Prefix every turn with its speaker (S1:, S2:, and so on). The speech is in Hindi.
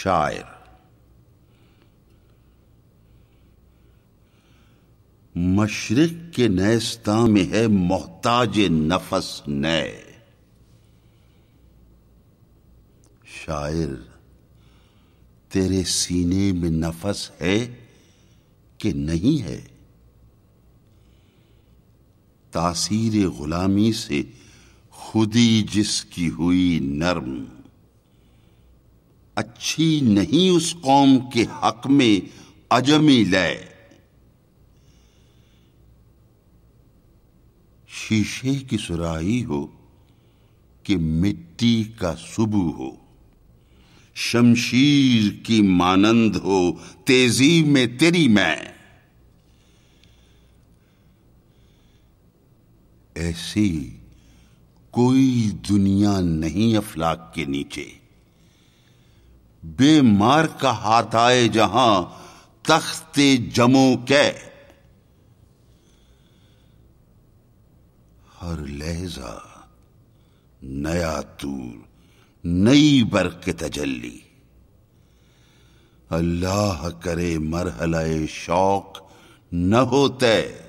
S1: शायर मशरक के नैस्ता में है मोहताज नफस नए शायर तेरे सीने में नफस है कि नहीं है तासीर गुलामी से खुदी जिसकी हुई नर्म अच्छी नहीं उस कौम के हक में अजमी लय शीशे की सुराही हो कि मिट्टी का सुबु हो शमशीर की मानंद हो तेजी में तेरी मैं ऐसी कोई दुनिया नहीं अफलाक के नीचे बेमार का हाथ आए जहां तख्ते जमो कै हर लहजा नया तूर नई के तजल्ली अल्लाह करे मरहलाए शौक न हो तय